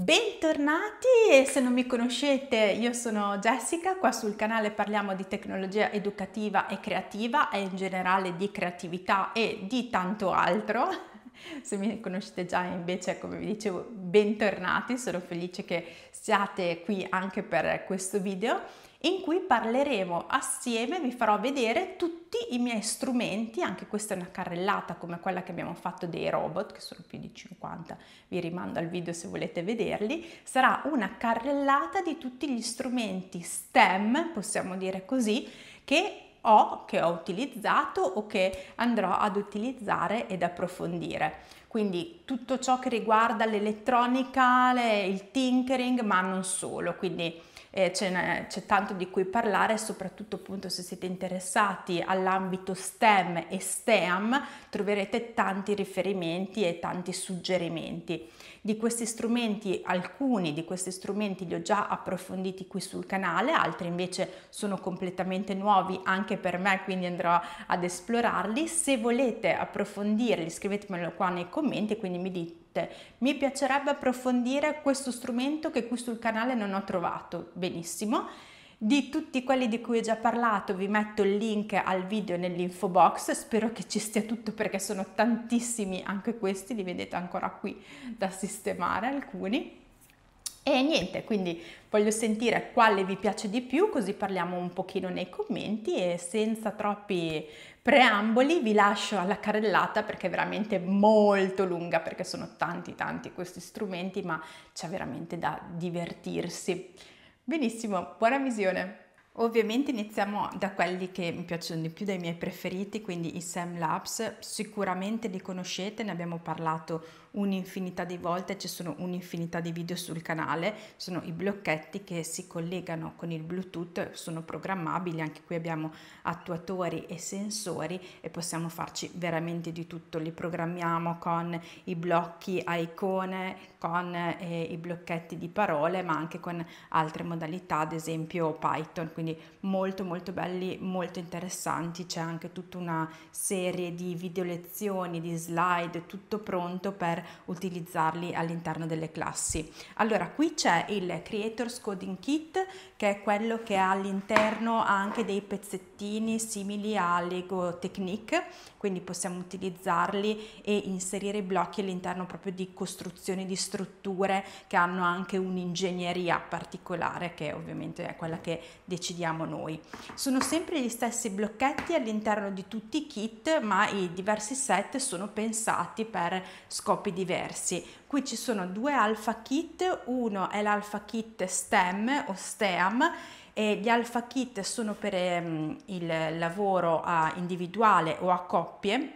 Bentornati se non mi conoscete io sono Jessica, qua sul canale parliamo di tecnologia educativa e creativa e in generale di creatività e di tanto altro. Se mi conoscete già invece come vi dicevo bentornati, sono felice che siate qui anche per questo video in cui parleremo assieme, vi farò vedere tutti i miei strumenti, anche questa è una carrellata come quella che abbiamo fatto dei robot, che sono più di 50, vi rimando al video se volete vederli, sarà una carrellata di tutti gli strumenti STEM, possiamo dire così, che ho, che ho utilizzato o che andrò ad utilizzare ed approfondire. Quindi tutto ciò che riguarda l'elettronica, il tinkering, ma non solo, quindi eh, c'è tanto di cui parlare, soprattutto appunto se siete interessati all'ambito STEM e STEAM troverete tanti riferimenti e tanti suggerimenti. Di questi strumenti, alcuni di questi strumenti li ho già approfonditi qui sul canale, altri invece sono completamente nuovi anche per me, quindi andrò ad esplorarli. Se volete approfondirli scrivetemelo qua nei commenti, quindi mi dite tutte. Mi piacerebbe approfondire questo strumento che qui sul canale non ho trovato. Benissimo. Di tutti quelli di cui ho già parlato vi metto il link al video nell'info box, spero che ci stia tutto perché sono tantissimi anche questi, li vedete ancora qui da sistemare alcuni. E niente, quindi voglio sentire quale vi piace di più, così parliamo un pochino nei commenti e senza troppi preamboli vi lascio alla carrellata perché è veramente molto lunga, perché sono tanti tanti questi strumenti, ma c'è veramente da divertirsi. Benissimo, buona visione! Ovviamente iniziamo da quelli che mi piacciono di più, dai miei preferiti, quindi i Sam Labs, sicuramente li conoscete, ne abbiamo parlato un'infinità di volte, ci sono un'infinità di video sul canale, sono i blocchetti che si collegano con il Bluetooth, sono programmabili, anche qui abbiamo attuatori e sensori e possiamo farci veramente di tutto, li programmiamo con i blocchi a icone, con eh, i blocchetti di parole, ma anche con altre modalità, ad esempio Python, quindi molto molto belli, molto interessanti, c'è anche tutta una serie di video lezioni, di slide, tutto pronto per per utilizzarli all'interno delle classi. Allora qui c'è il Creators Coding Kit che è quello che ha all'interno anche dei pezzettini simili a Lego Technique, quindi possiamo utilizzarli e inserire i blocchi all'interno proprio di costruzioni di strutture che hanno anche un'ingegneria particolare che ovviamente è quella che decidiamo noi. Sono sempre gli stessi blocchetti all'interno di tutti i kit ma i diversi set sono pensati per scopi corpi diversi. Qui ci sono due alfa kit, uno è l'alfa kit STEM o STEAM e gli alfa kit sono per ehm, il lavoro a individuale o a coppie.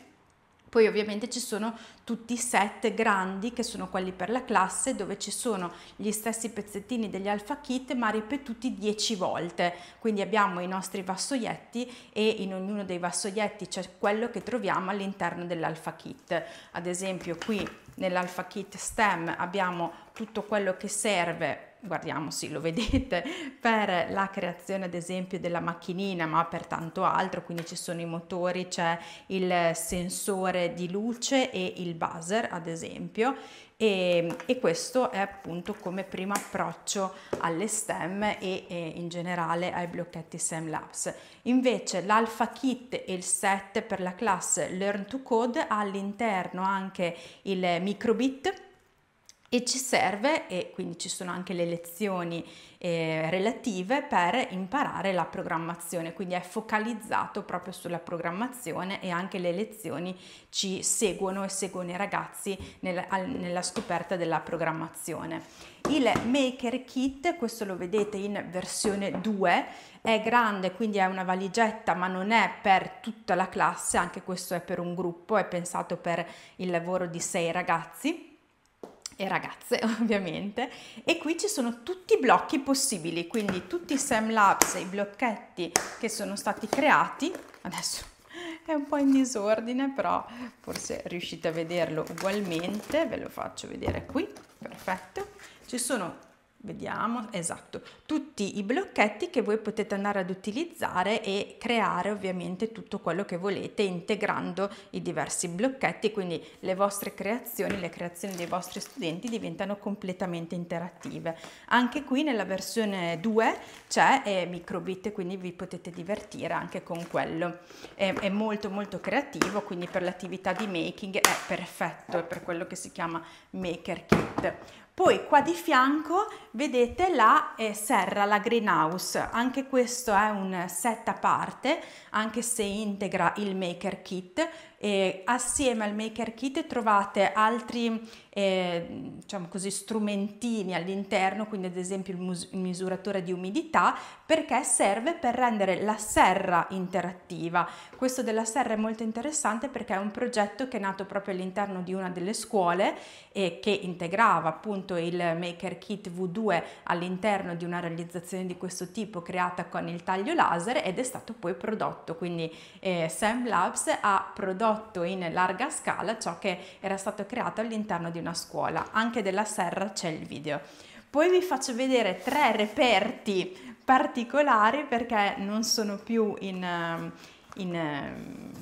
Poi ovviamente ci sono tutti i set grandi che sono quelli per la classe dove ci sono gli stessi pezzettini degli alfa kit ma ripetuti 10 volte. Quindi abbiamo i nostri vassoietti e in ognuno dei vassoietti c'è quello che troviamo all'interno dell'alfa kit. Ad esempio qui nell'alpha kit stem abbiamo tutto quello che serve guardiamo sì lo vedete per la creazione ad esempio della macchinina ma per tanto altro quindi ci sono i motori c'è il sensore di luce e il buzzer ad esempio e, e questo è appunto come primo approccio alle stem e, e in generale ai blocchetti STEM Labs. Invece l'Alpha kit e il set per la classe Learn to Code ha all'interno anche il microbit e ci serve, e quindi ci sono anche le lezioni eh, relative per imparare la programmazione, quindi è focalizzato proprio sulla programmazione e anche le lezioni ci seguono e seguono i ragazzi nel, al, nella scoperta della programmazione. Il Maker Kit, questo lo vedete in versione 2, è grande quindi è una valigetta ma non è per tutta la classe, anche questo è per un gruppo, è pensato per il lavoro di sei ragazzi e ragazze ovviamente e qui ci sono tutti i blocchi possibili quindi tutti i sam semlaps, i blocchetti che sono stati creati adesso è un po' in disordine però forse riuscite a vederlo ugualmente ve lo faccio vedere qui perfetto ci sono vediamo, esatto, tutti i blocchetti che voi potete andare ad utilizzare e creare ovviamente tutto quello che volete integrando i diversi blocchetti, quindi le vostre creazioni, le creazioni dei vostri studenti diventano completamente interattive. Anche qui nella versione 2 c'è eh, microbit, quindi vi potete divertire anche con quello. È, è molto molto creativo, quindi per l'attività di making è perfetto, è per quello che si chiama Maker Kit. Poi qua di fianco vedete la eh, serra, la greenhouse, anche questo è un set a parte, anche se integra il maker kit, eh, assieme al Maker Kit trovate altri eh, diciamo così, strumentini all'interno, quindi ad esempio il, il misuratore di umidità, perché serve per rendere la serra interattiva. Questo della serra è molto interessante perché è un progetto che è nato proprio all'interno di una delle scuole e che integrava appunto il Maker Kit V2 all'interno di una realizzazione di questo tipo creata con il taglio laser ed è stato poi prodotto, quindi eh, Sam Labs ha prodotto prodotto in larga scala ciò che era stato creato all'interno di una scuola. Anche della serra c'è il video. Poi vi faccio vedere tre reperti particolari perché non sono più in, ehm, in ehm,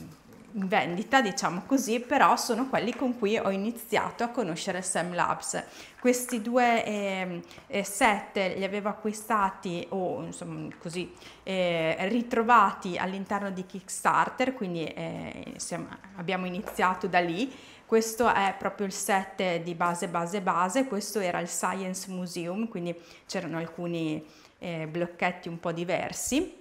in vendita, diciamo così, però sono quelli con cui ho iniziato a conoscere Sam Labs. Questi due ehm, eh, set li avevo acquistati o insomma così eh, ritrovati all'interno di Kickstarter, quindi eh, insomma, abbiamo iniziato da lì. Questo è proprio il set di base base base, questo era il Science Museum, quindi c'erano alcuni eh, blocchetti un po' diversi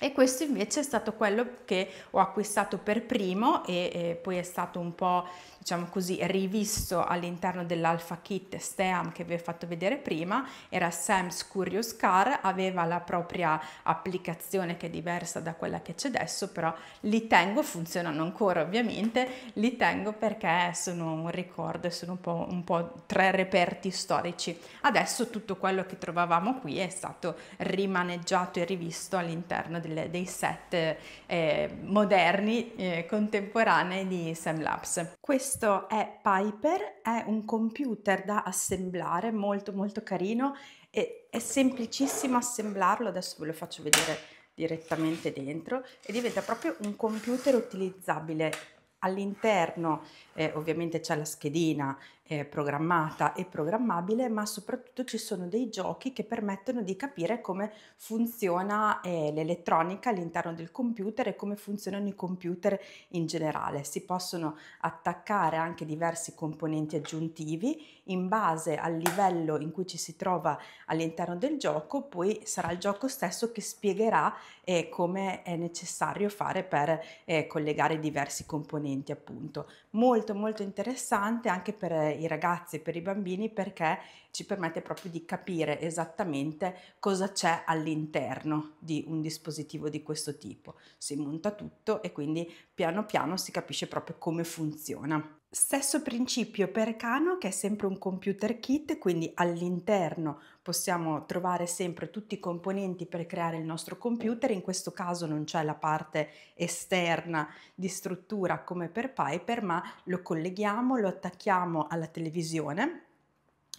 e questo invece è stato quello che ho acquistato per primo e, e poi è stato un po' diciamo così, rivisto all'interno dell'Alpha Kit STEAM che vi ho fatto vedere prima, era Sam's Curious Car, aveva la propria applicazione che è diversa da quella che c'è adesso, però li tengo, funzionano ancora ovviamente, li tengo perché sono un ricordo sono un po', un po' tre reperti storici. Adesso tutto quello che trovavamo qui è stato rimaneggiato e rivisto all'interno delle, dei set eh, moderni, eh, contemporanei di Samlabs. Questo questo è Piper, è un computer da assemblare, molto molto carino e è semplicissimo assemblarlo, adesso ve lo faccio vedere direttamente dentro e diventa proprio un computer utilizzabile all'interno eh, ovviamente c'è la schedina eh, programmata e programmabile, ma soprattutto ci sono dei giochi che permettono di capire come funziona eh, l'elettronica all'interno del computer e come funzionano i computer in generale. Si possono attaccare anche diversi componenti aggiuntivi in base al livello in cui ci si trova all'interno del gioco, poi sarà il gioco stesso che spiegherà eh, come è necessario fare per eh, collegare diversi componenti appunto. Molto molto interessante anche per eh, i ragazzi e per i bambini perché ci permette proprio di capire esattamente cosa c'è all'interno di un dispositivo di questo tipo. Si monta tutto e quindi piano piano si capisce proprio come funziona. Stesso principio per Cano che è sempre un computer kit, quindi all'interno possiamo trovare sempre tutti i componenti per creare il nostro computer, in questo caso non c'è la parte esterna di struttura come per Piper, ma lo colleghiamo, lo attacchiamo alla televisione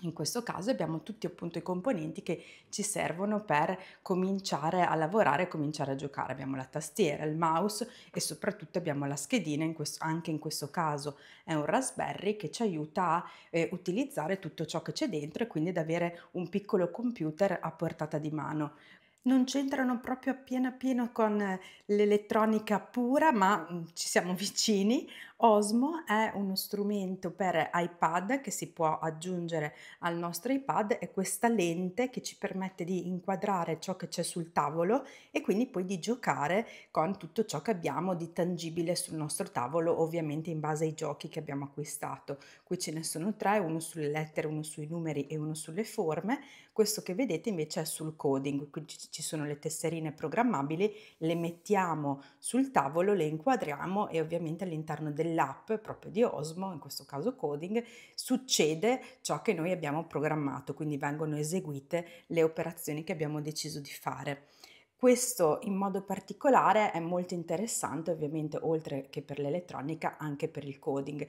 in questo caso abbiamo tutti appunto i componenti che ci servono per cominciare a lavorare cominciare a giocare. Abbiamo la tastiera, il mouse e soprattutto abbiamo la schedina, in questo, anche in questo caso è un Raspberry che ci aiuta a eh, utilizzare tutto ciò che c'è dentro e quindi ad avere un piccolo computer a portata di mano non c'entrano proprio appena appieno con eh, l'elettronica pura, ma mm, ci siamo vicini. Osmo è uno strumento per iPad che si può aggiungere al nostro iPad, è questa lente che ci permette di inquadrare ciò che c'è sul tavolo e quindi poi di giocare con tutto ciò che abbiamo di tangibile sul nostro tavolo, ovviamente in base ai giochi che abbiamo acquistato. Qui ce ne sono tre, uno sulle lettere, uno sui numeri e uno sulle forme. Questo che vedete invece è sul coding, quindi ci sono le tesserine programmabili, le mettiamo sul tavolo, le inquadriamo e ovviamente all'interno delle nell'app proprio di Osmo, in questo caso coding, succede ciò che noi abbiamo programmato, quindi vengono eseguite le operazioni che abbiamo deciso di fare. Questo in modo particolare è molto interessante ovviamente oltre che per l'elettronica anche per il coding.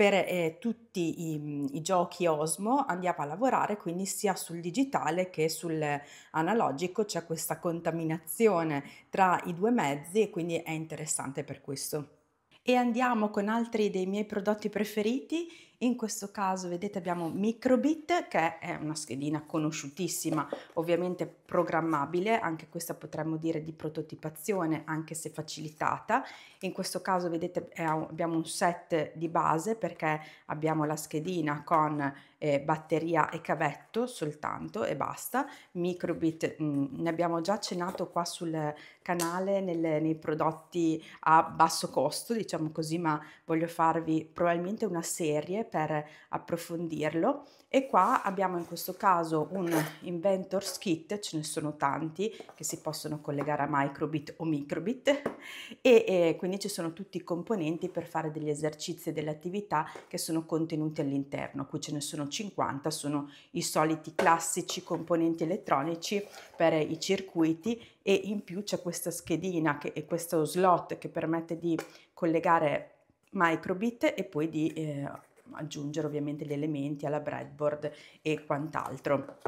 Per eh, tutti i, i, giochi Osmo andiamo a lavorare quindi sia sul digitale che sull'analogico, c'è questa contaminazione tra i due mezzi e quindi è interessante per questo e andiamo con altri dei miei prodotti preferiti. In questo caso vedete abbiamo Microbit che è una schedina conosciutissima, ovviamente programmabile, anche questa potremmo dire di prototipazione anche se facilitata. In questo caso vedete abbiamo un set di base perché abbiamo la schedina con eh, batteria e cavetto soltanto e basta, microbit mm, ne abbiamo già accennato qua sul canale nel, nei prodotti a basso costo diciamo così ma voglio farvi probabilmente una serie per approfondirlo e qua abbiamo in questo caso un Inventors Kit, ce ne sono tanti che si possono collegare a Microbit o Microbit e, e quindi ci sono tutti i componenti per fare degli esercizi e delle attività che sono contenuti all'interno. Qui ce ne sono 50, sono i soliti classici componenti elettronici per i circuiti e in più c'è questa schedina che, e questo slot che permette di collegare Microbit e poi di... Eh, aggiungere ovviamente gli elementi alla breadboard e quant'altro.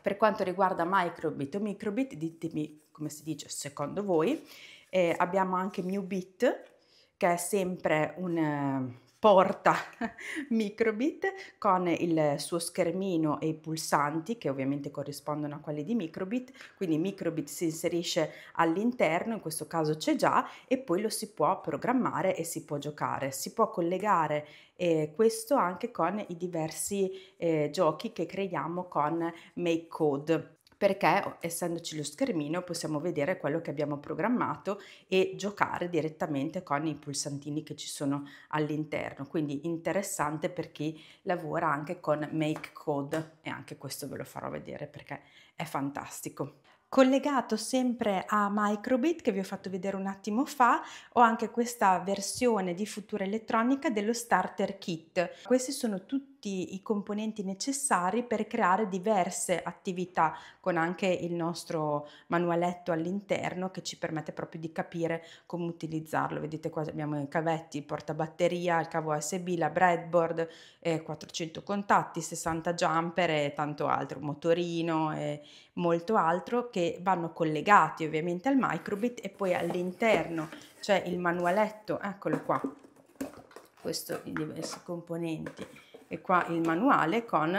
Per quanto riguarda microbit o microbit, ditemi come si dice secondo voi, eh, abbiamo anche mewbit che è sempre un porta microbit con il suo schermino e i pulsanti che ovviamente corrispondono a quelli di microbit quindi microbit si inserisce all'interno in questo caso c'è già e poi lo si può programmare e si può giocare si può collegare eh, questo anche con i diversi eh, giochi che creiamo con make code perché essendoci lo schermino possiamo vedere quello che abbiamo programmato e giocare direttamente con i pulsantini che ci sono all'interno, quindi interessante per chi lavora anche con make code e anche questo ve lo farò vedere perché è fantastico. Collegato sempre a Microbit che vi ho fatto vedere un attimo fa, ho anche questa versione di Futura Elettronica dello Starter Kit. Questi sono tutti tutti i componenti necessari per creare diverse attività con anche il nostro manualetto all'interno che ci permette proprio di capire come utilizzarlo. Vedete qua abbiamo i cavetti, il portabatteria, il cavo USB, la breadboard, eh, 400 contatti, 60 jumper e tanto altro, motorino e molto altro che vanno collegati ovviamente al microbit e poi all'interno c'è il manualetto, eccolo qua, questo i diversi componenti e qua il manuale con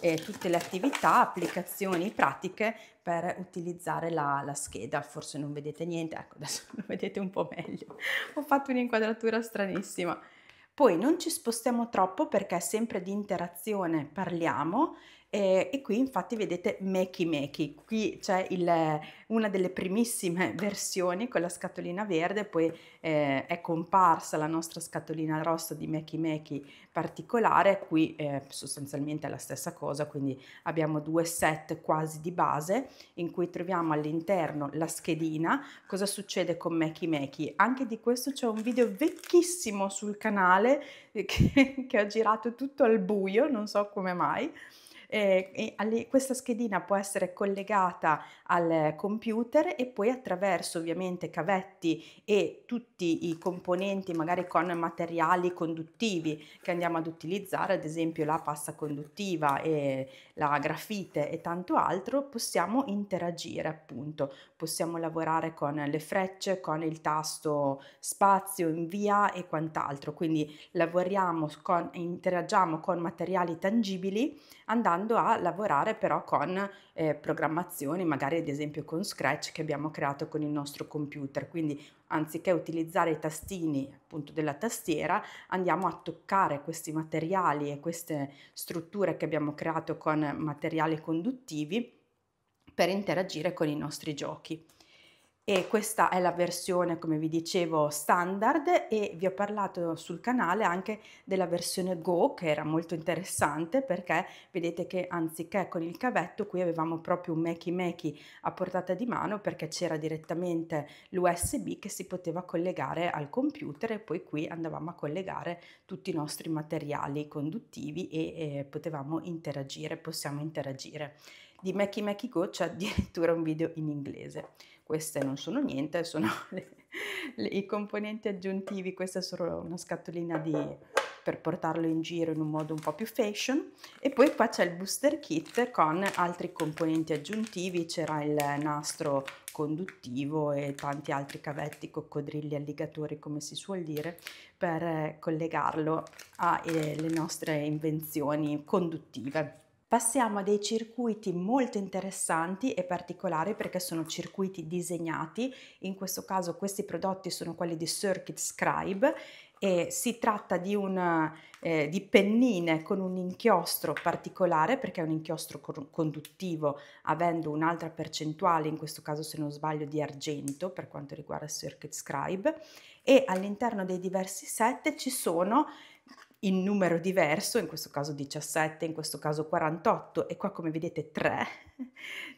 eh, tutte le attività, applicazioni, pratiche per utilizzare la, la, scheda. Forse non vedete niente, ecco adesso lo vedete un po' meglio. Ho fatto un'inquadratura stranissima. Poi non ci spostiamo troppo perché sempre di interazione parliamo e, ehm, e qui infatti vedete Meki Meki, qui c'è il, una delle primissime versioni con la scatolina verde, poi eh, è comparsa la nostra scatolina rossa di Meki Meki particolare, qui eh, sostanzialmente è la stessa cosa, quindi abbiamo due set quasi di base in cui troviamo all'interno la schedina, cosa succede con Meki Meki, anche di questo c'è un video vecchissimo sul canale eh, che, che ho girato tutto al buio, non so come mai, eh, alle, questa schedina può essere collegata al computer e poi attraverso ovviamente cavetti e tutti i componenti magari con materiali conduttivi che andiamo ad utilizzare, ad esempio la pasta conduttiva e la grafite e tanto altro, possiamo interagire appunto, possiamo lavorare con le frecce, con il tasto spazio, invia e quant'altro, quindi lavoriamo, con, interagiamo con materiali tangibili andando a lavorare però con eh, programmazioni, magari ad esempio con Scratch che abbiamo creato con il nostro computer. Quindi anziché utilizzare i tastini appunto della tastiera, andiamo a toccare questi materiali e queste strutture che abbiamo creato con materiali conduttivi per interagire con i nostri giochi e questa è la versione, come vi dicevo, standard e vi ho parlato sul canale anche della versione Go che era molto interessante perché vedete che anziché con il cavetto qui avevamo proprio un Mackie Mackie a portata di mano perché c'era direttamente l'USB che si poteva collegare al computer e poi qui andavamo a collegare tutti i nostri materiali conduttivi e eh, potevamo interagire, possiamo interagire. Di Mackie Mackie Go c'è addirittura un video in inglese queste non sono niente, sono le, le, i componenti aggiuntivi, questa è solo una scatolina di, per portarlo in giro in un modo un po' più fashion e poi qua c'è il booster kit con altri componenti aggiuntivi, c'era il nastro conduttivo e tanti altri cavetti, coccodrilli, alligatori come si suol dire per collegarlo alle eh, nostre invenzioni conduttive passiamo a dei circuiti molto interessanti e particolari perché sono circuiti disegnati, in questo caso questi prodotti sono quelli di Circuit Scribe e si tratta di, una, eh, di pennine con un inchiostro particolare perché è un inchiostro conduttivo avendo un'altra percentuale, in questo caso se non sbaglio di argento per quanto riguarda Circuit Scribe e all'interno dei diversi set ci sono in numero diverso, in questo caso 17, in questo caso 48 e qua come vedete 3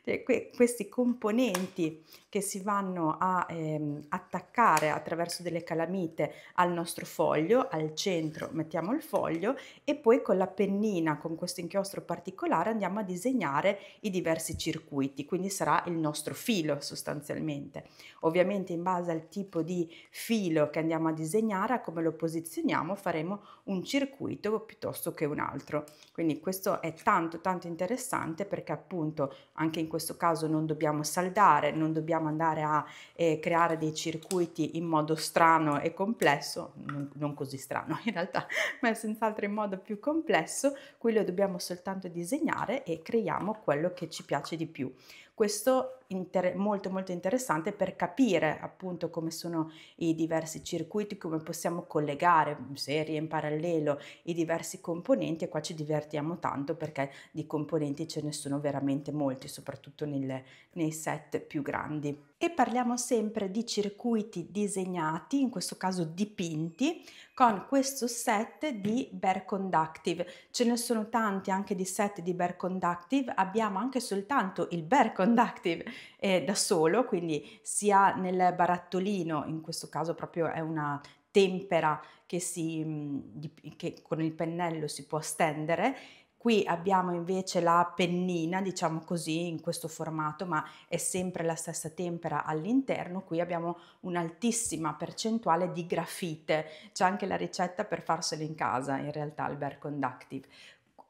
Cioè, que questi componenti che si vanno a ehm, attaccare attraverso delle calamite al nostro foglio, al centro mettiamo il foglio e poi con la pennina, con questo inchiostro particolare andiamo a disegnare i diversi circuiti, quindi sarà il nostro filo sostanzialmente. Ovviamente in base al tipo di filo che andiamo a disegnare, a come lo posizioniamo, faremo un circuito piuttosto che un altro. Quindi questo è tanto tanto interessante perché appunto anche in questo caso non dobbiamo saldare, non dobbiamo andare a eh, creare dei circuiti in modo strano e complesso, non, non così strano in realtà, ma senz'altro in modo più complesso, quello dobbiamo soltanto disegnare e creiamo quello che ci piace di più. Questo inter- molto molto interessante per capire appunto come sono i diversi circuiti, come possiamo collegare serie in parallelo i diversi componenti e qua ci divertiamo tanto perché di componenti ce ne sono veramente molti, soprattutto nelle, nei set più grandi e parliamo sempre di circuiti disegnati, in questo caso dipinti, con questo set di Bear Conductive. Ce ne sono tanti anche di set di Bear Conductive, abbiamo anche soltanto il Bear Conductive eh, da solo, quindi sia nel barattolino, in questo caso proprio è una tempera che, si, mm, che con il pennello si può stendere, Qui abbiamo invece la pennina, diciamo così, in questo formato, ma è sempre la stessa tempera all'interno. Qui abbiamo un'altissima percentuale di grafite. C'è anche la ricetta per farselo in casa, in realtà, Albert Conductive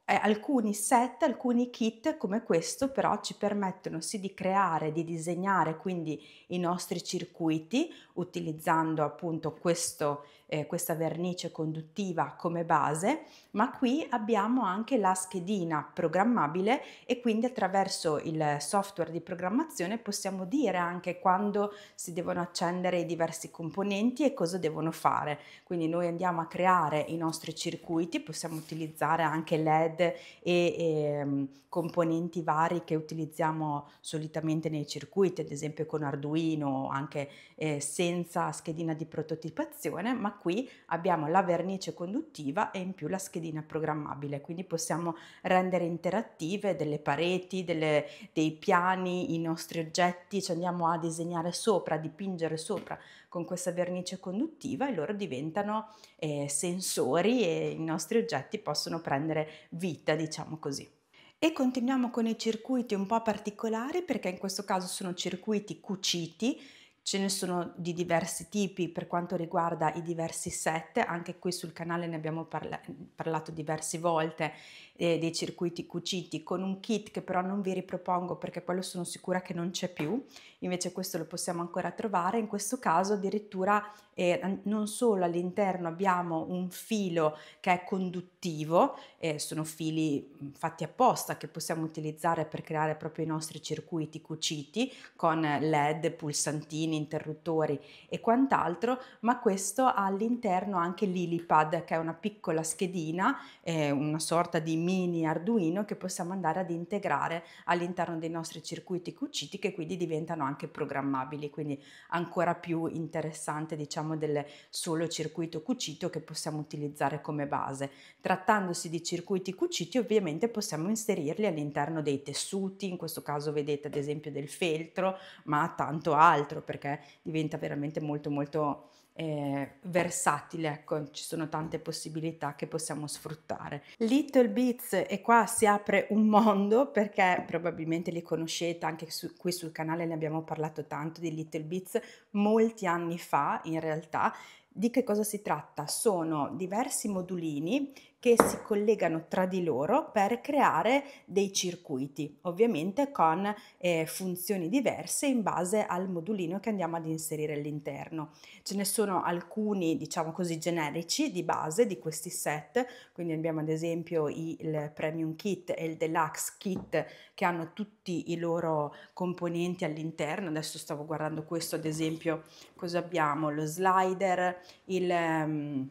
eh, alcuni set, alcuni kit come questo però ci permettono sì di creare, di disegnare quindi i nostri circuiti utilizzando appunto questo, eh, questa vernice conduttiva come base, ma qui abbiamo anche la schedina programmabile e quindi attraverso il software di programmazione possiamo dire anche quando si devono accendere i diversi componenti e cosa devono fare. Quindi noi andiamo a creare i nostri circuiti, possiamo utilizzare anche LED e, e ehm, componenti vari che utilizziamo solitamente nei circuiti, ad esempio con Arduino, anche eh, se senza schedina di prototipazione, ma qui abbiamo la vernice conduttiva e in più la schedina programmabile, quindi possiamo rendere interattive delle pareti, delle, dei piani, i nostri oggetti, ci andiamo a disegnare sopra, a dipingere sopra con questa vernice conduttiva e loro diventano eh, sensori e i nostri oggetti possono prendere vita, diciamo così. E continuiamo con i circuiti un po' particolari perché in questo caso sono circuiti cuciti Ce ne sono di diversi tipi per quanto riguarda i diversi set, anche qui sul canale ne abbiamo parla parlato diverse volte eh, dei circuiti cuciti con un kit che però non vi ripropongo perché quello sono sicura che non c'è più, invece questo lo possiamo ancora trovare, in questo caso addirittura eh, non solo all'interno abbiamo un filo che è conduttivo, eh, sono fili mm, fatti apposta che possiamo utilizzare per creare proprio i nostri circuiti cuciti con eh, led, pulsantini, pulcini, interruttori e quant'altro, ma questo ha all'interno anche l'Ilipad, che è una piccola schedina, eh, una sorta di mini Arduino che possiamo andare ad integrare all'interno dei nostri circuiti cuciti che quindi diventano anche programmabili, quindi ancora più interessante diciamo del solo circuito cucito che possiamo utilizzare come base. Trattandosi di circuiti cuciti ovviamente possiamo inserirli all'interno dei tessuti, in questo caso vedete ad esempio del feltro, ma tanto altro perché perché diventa veramente molto molto eh, versatile, ecco, ci sono tante possibilità che possiamo sfruttare. Little Bits e qua si apre un mondo perché probabilmente li conoscete anche su, qui sul canale ne abbiamo parlato tanto di Little Bits molti anni fa in realtà. Di che cosa si tratta? Sono diversi modulini che si collegano tra di loro per creare dei circuiti, ovviamente con eh, funzioni diverse in base al modulino che andiamo ad inserire all'interno. Ce ne sono alcuni, diciamo così, generici di base di questi set, quindi abbiamo ad esempio il Premium Kit e il Deluxe Kit che hanno tutti i loro componenti all'interno. Adesso stavo guardando questo ad esempio, cosa abbiamo? Lo slider, il... Um,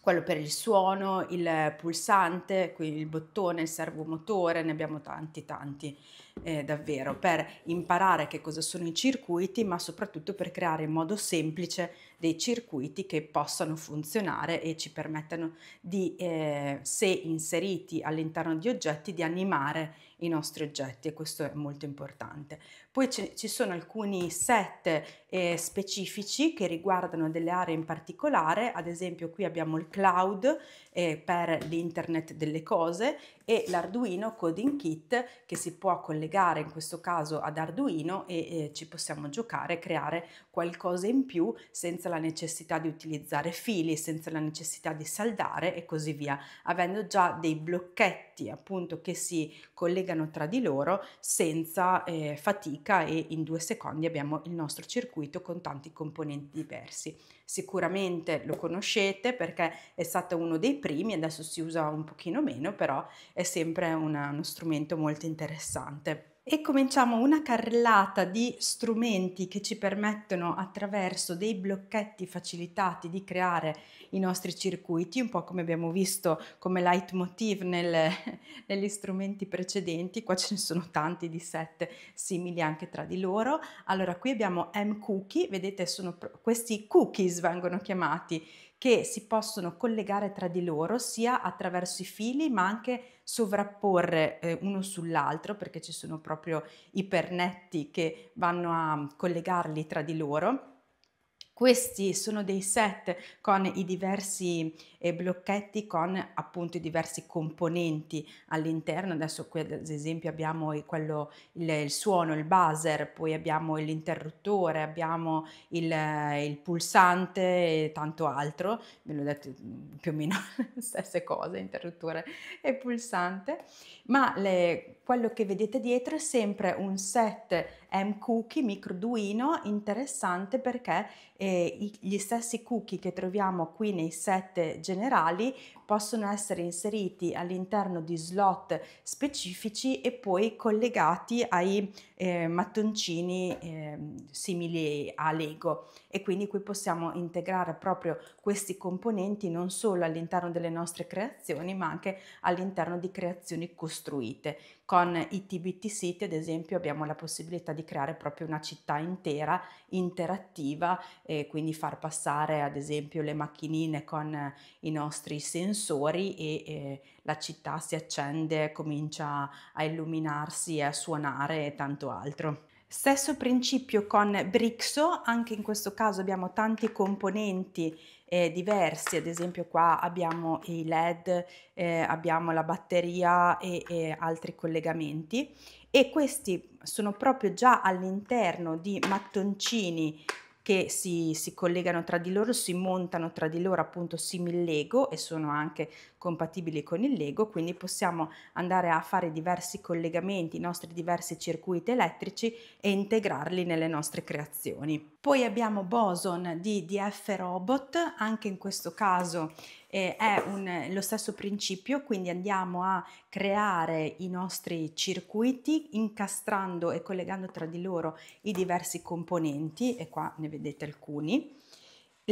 quello per il suono, il pulsante, il bottone, il servomotore, ne abbiamo tanti tanti eh, davvero per imparare che cosa sono i circuiti ma soprattutto per creare in modo semplice dei circuiti che possano funzionare e ci permettano di, eh, se inseriti all'interno di oggetti, di animare i nostri oggetti e questo è molto importante. Poi ci sono alcuni set eh, specifici che riguardano delle aree in particolare, ad esempio qui abbiamo il cloud eh, per l'internet delle cose e l'Arduino Coding Kit che si può collegare in questo caso ad Arduino e eh, ci possiamo giocare, creare qualcosa in più senza la necessità di utilizzare fili, senza la necessità di saldare e così via, avendo già dei blocchetti appunto che si collegano tra di loro senza eh, fatica e in due secondi abbiamo il nostro circuito con tanti componenti diversi. Sicuramente lo conoscete perché è stato uno dei primi, adesso si usa un pochino meno, però è sempre una, uno strumento molto interessante e cominciamo una carrellata di strumenti che ci permettono attraverso dei blocchetti facilitati di creare i nostri circuiti, un po' come abbiamo visto come leitmotiv nel, negli strumenti precedenti, qua ce ne sono tanti di set simili anche tra di loro. Allora qui abbiamo M cookie, vedete sono questi cookies vengono chiamati che si possono collegare tra di loro sia attraverso i fili ma anche attraverso sovrapporre eh, uno sull'altro perché ci sono proprio i pernetti che vanno a collegarli tra di loro questi sono dei set con i diversi eh, blocchetti con appunto i diversi componenti all'interno. Adesso qui ad esempio abbiamo eh, quello, il, il, suono, il buzzer, poi abbiamo l'interruttore, abbiamo il, eh, il, pulsante e tanto altro. Ve l'ho detto mm, più o meno le stesse cose, interruttore e pulsante. Ma le, quello che vedete dietro è sempre un set M cookie microduino interessante perché eh, gli stessi cookie che troviamo qui nei set generali possono essere inseriti all'interno di slot specifici e poi collegati ai eh, mattoncini eh, simili a Lego e quindi qui possiamo integrare proprio questi componenti non solo all'interno delle nostre creazioni ma anche all'interno di creazioni costruite. Con i TBT City ad esempio abbiamo la possibilità di creare proprio una città intera, interattiva e quindi far passare ad esempio le macchinine con i nostri sensori sensori e eh, la città si accende, comincia a illuminarsi e a suonare e tanto altro. Stesso principio con Brixo, anche in questo caso abbiamo tanti componenti eh, diversi, ad esempio qua abbiamo i LED, eh, abbiamo la batteria e, e altri collegamenti e questi sono proprio già all'interno di mattoncini che si, si collegano tra di loro, si montano tra di loro appunto simil lego e sono anche compatibili con il Lego, quindi possiamo andare a fare diversi collegamenti, i nostri diversi circuiti elettrici e integrarli nelle nostre creazioni. Poi abbiamo Boson di DF Robot, anche in questo caso eh, è un, lo stesso principio, quindi andiamo a creare i nostri circuiti incastrando e collegando tra di loro i diversi componenti e qua ne vedete alcuni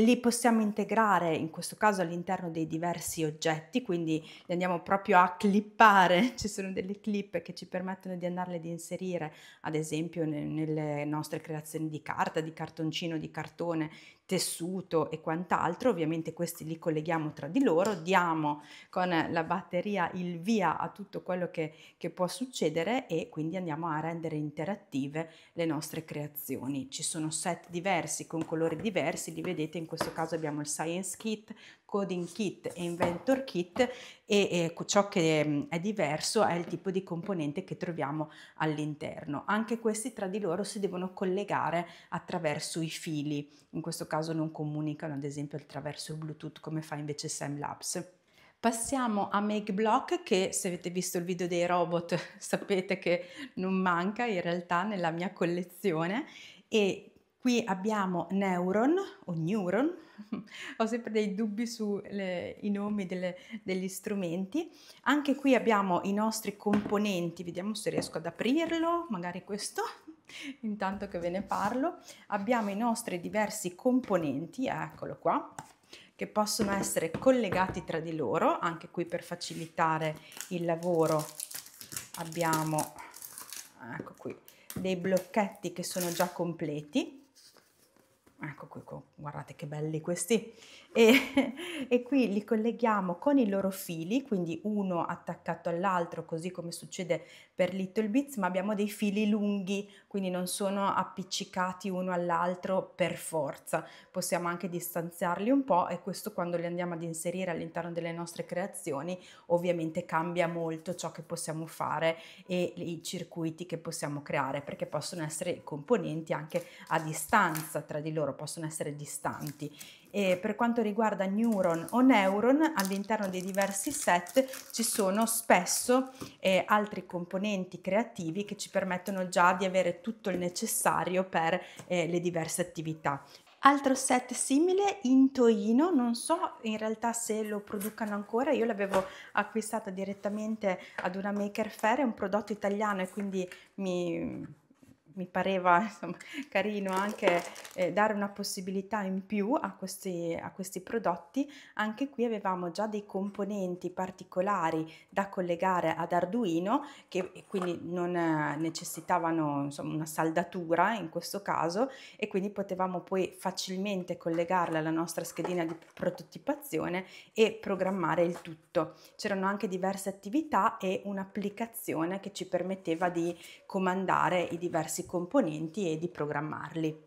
li possiamo integrare in questo caso all'interno dei diversi oggetti, quindi li andiamo proprio a clippare, ci sono delle clip che ci permettono di andarle ad inserire ad esempio nelle nostre creazioni di carta, di cartoncino, di cartone, tessuto e quant'altro, ovviamente questi li colleghiamo tra di loro, diamo con la batteria il via a tutto quello che, che può succedere e quindi andiamo a rendere interattive le nostre creazioni. Ci sono set diversi con colori diversi, li vedete in questo caso abbiamo il Science Kit, coding kit e inventor kit e, e ciò che mm, è diverso è il tipo di componente che troviamo all'interno. Anche questi tra di loro si devono collegare attraverso i fili, in questo caso non comunicano ad esempio attraverso il Bluetooth come fa invece SamLabs. Passiamo a MakeBlock che se avete visto il video dei robot sapete che non manca in realtà nella mia collezione e Qui abbiamo neuron o neuron, ho sempre dei dubbi sui nomi delle, degli strumenti. Anche qui abbiamo i nostri componenti, vediamo se riesco ad aprirlo, magari questo, intanto che ve ne parlo. Abbiamo i nostri diversi componenti, eccolo qua, che possono essere collegati tra di loro, anche qui per facilitare il lavoro abbiamo, ecco qui, dei blocchetti che sono già completi ecco qui, guardate che belli questi, e, e, qui li colleghiamo con i loro fili, quindi uno attaccato all'altro, così come succede per Little Bits, ma abbiamo dei fili lunghi, quindi non sono appiccicati uno all'altro per forza. Possiamo anche distanziarli un po' e questo quando li andiamo ad inserire all'interno delle nostre creazioni ovviamente cambia molto ciò che possiamo fare e i circuiti che possiamo creare perché possono essere componenti anche a distanza tra di loro, possono essere distanti e per quanto riguarda neuron o neuron, all'interno dei diversi set ci sono spesso eh, altri componenti creativi che ci permettono già di avere tutto il necessario per eh, le diverse attività. Altro set simile, Intoino, non so in realtà se lo producano ancora, io l'avevo acquistata direttamente ad una maker Faire, è un prodotto italiano e quindi mi mi pareva insomma, carino anche eh, dare una possibilità in più a questi, a questi prodotti. Anche qui avevamo già dei componenti particolari da collegare ad Arduino che quindi non eh, necessitavano insomma, una saldatura in questo caso e quindi potevamo poi facilmente collegarla alla nostra schedina di prototipazione e programmare il tutto. C'erano anche diverse attività e un'applicazione che ci permetteva di comandare i diversi componenti e di programmarli.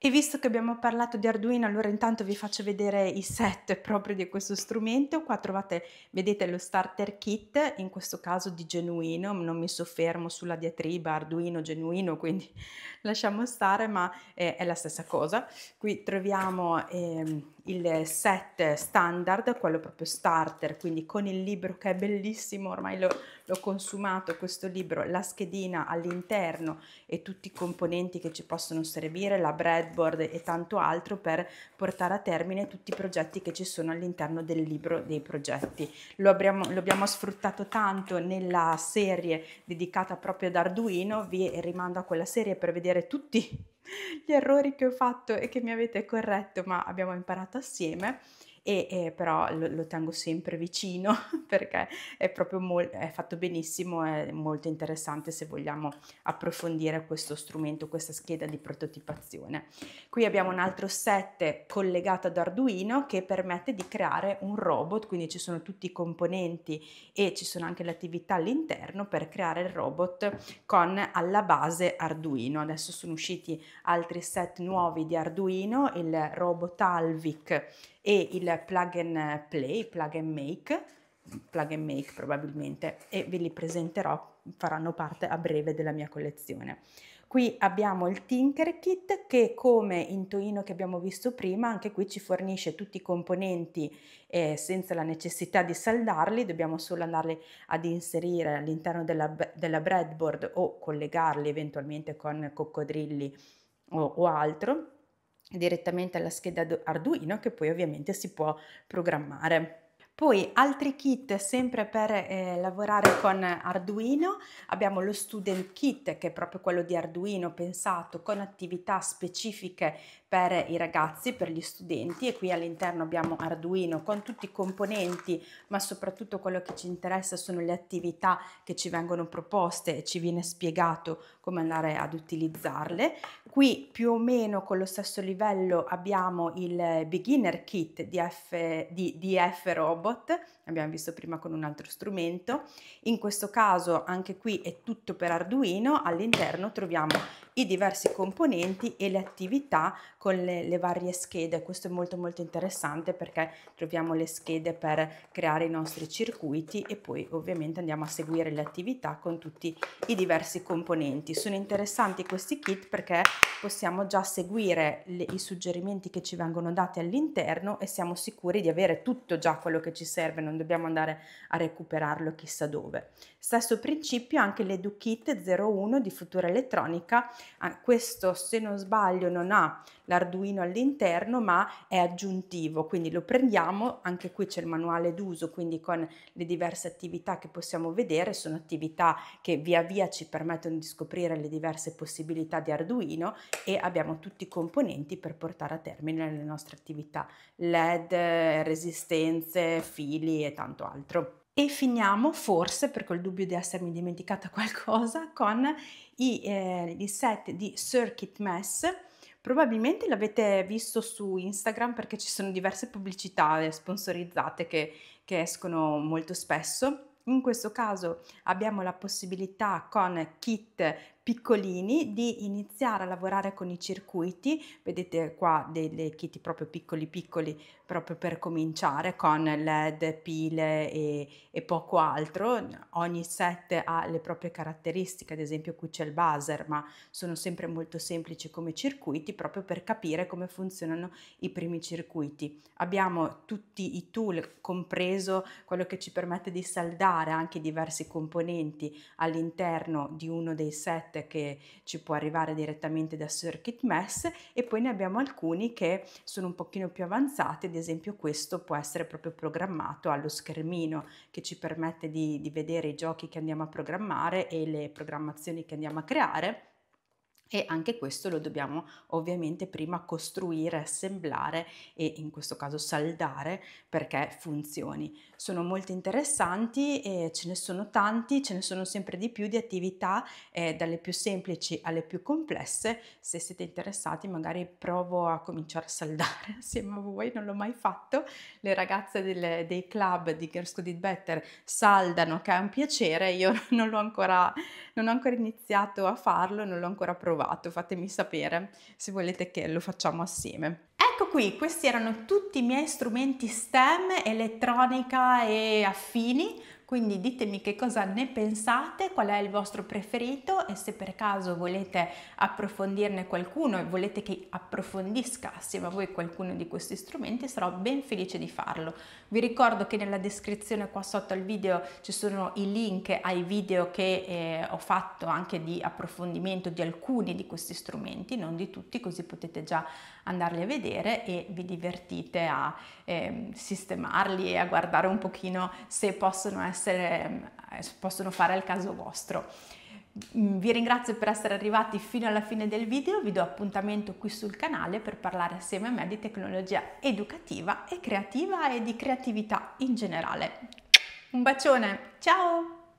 E visto che abbiamo parlato di Arduino, allora intanto vi faccio vedere i set proprio di questo strumento. Qua trovate, vedete lo starter kit, in questo caso di Genuino, non mi soffermo sulla diatriba Arduino Genuino, quindi lasciamo stare, ma è, è la stessa cosa. Qui troviamo... Eh, il set standard, quello proprio starter, quindi con il libro che è bellissimo, ormai l'ho consumato questo libro, la schedina all'interno e tutti i componenti che ci possono servire, la breadboard e tanto altro per portare a termine tutti i progetti che ci sono all'interno del libro dei progetti. Lo abbiamo, lo abbiamo sfruttato tanto nella serie dedicata proprio ad Arduino, vi rimando a quella serie per vedere tutti gli errori che ho fatto e che mi avete corretto, ma abbiamo imparato assieme e, e eh, però lo, lo, tengo sempre vicino perché è proprio mol- è fatto benissimo, è molto interessante se vogliamo approfondire questo strumento, questa scheda di prototipazione. Qui abbiamo un altro set collegato ad Arduino che permette di creare un robot, quindi ci sono tutti i componenti e ci sono anche le attività all'interno per creare il robot con alla base Arduino. Adesso sono usciti altri set nuovi di Arduino, il robot Alvic e il plug and play, plug and make, plug and make probabilmente, e ve li presenterò, faranno parte a breve della mia collezione. Qui abbiamo il Tinker Kit che come in Toino che abbiamo visto prima, anche qui ci fornisce tutti i componenti eh, senza la necessità di saldarli, dobbiamo solo andarli ad inserire all'interno della, della breadboard o collegarli eventualmente con coccodrilli o, o altro direttamente alla scheda Arduino che poi ovviamente si può programmare. Poi altri kit sempre per eh, lavorare con Arduino, abbiamo lo Student Kit che è proprio quello di Arduino pensato con attività specifiche per i ragazzi, per gli studenti e qui all'interno abbiamo Arduino con tutti i componenti ma soprattutto quello che ci interessa sono le attività che ci vengono proposte e ci viene spiegato come andare ad utilizzarle. Qui più o meno con lo stesso livello abbiamo il beginner kit di F, di, di F Robot abbiamo visto prima con un altro strumento. In questo caso anche qui è tutto per Arduino, all'interno troviamo i diversi componenti e le attività con le, le, varie schede. Questo è molto molto interessante perché troviamo le schede per creare i nostri circuiti e poi ovviamente andiamo a seguire le attività con tutti i diversi componenti. Sono interessanti questi kit perché possiamo già seguire le, i suggerimenti che ci vengono dati all'interno e siamo sicuri di avere tutto già quello che ci serve, non dobbiamo andare a recuperarlo chissà dove. Stesso principio anche l'EduKit 01 di Futura Elettronica, ah, questo se non sbaglio non ha l'Arduino all'interno ma è aggiuntivo, quindi lo prendiamo, anche qui c'è il manuale d'uso, quindi con le diverse attività che possiamo vedere, sono attività che via via ci permettono di scoprire le diverse possibilità di Arduino e abbiamo tutti i componenti per portare a termine le nostre attività LED, resistenze, fili, e tanto altro. E finiamo forse, perché ho il dubbio di essermi dimenticata qualcosa, con i, eh, i set di Circuit Mess. Probabilmente l'avete visto su Instagram perché ci sono diverse pubblicità sponsorizzate che, che escono molto spesso. In questo caso abbiamo la possibilità con kit piccolini di iniziare a lavorare con i circuiti, vedete qua dei kit proprio piccoli piccoli proprio per cominciare con led, pile e, e, poco altro, ogni set ha le proprie caratteristiche, ad esempio qui c'è il buzzer ma sono sempre molto semplici come circuiti proprio per capire come funzionano i primi circuiti. Abbiamo tutti i tool compreso quello che ci permette di saldare anche diversi componenti all'interno di uno dei set che ci può arrivare direttamente da Circuit Mess e poi ne abbiamo alcuni che sono un pochino più avanzati, ad esempio questo può essere proprio programmato allo schermino che ci permette di, di vedere i giochi che andiamo a programmare e le programmazioni che andiamo a creare e anche questo lo dobbiamo ovviamente prima costruire, assemblare e in questo caso saldare perché funzioni. Sono molto interessanti e ce ne sono tanti, ce ne sono sempre di più di attività eh, dalle più semplici alle più complesse. Se siete interessati magari provo a cominciare a saldare assieme a voi, non l'ho mai fatto. Le ragazze delle, dei club di Girls Could It Better saldano che è un piacere, io non l'ho ancora, non ho ancora iniziato a farlo, non l'ho ancora provato provato, fatemi sapere se volete che lo facciamo assieme. Ecco qui, questi erano tutti i miei strumenti STEM, elettronica e affini quindi ditemi che cosa ne pensate, qual è il vostro preferito e se per caso volete approfondirne qualcuno e volete che approfondisca assieme a voi qualcuno di questi strumenti, sarò ben felice di farlo. Vi ricordo che nella descrizione qua sotto al video ci sono i link ai video che eh, ho fatto anche di approfondimento di alcuni di questi strumenti, non di tutti, così potete già andarli a vedere e vi divertite a eh, sistemarli e a guardare un pochino se possono essere essere, eh, possono fare al caso vostro. Mm, vi ringrazio per essere arrivati fino alla fine del video, vi do appuntamento qui sul canale per parlare assieme a me di tecnologia educativa e creativa e di creatività in generale. Un bacione, ciao!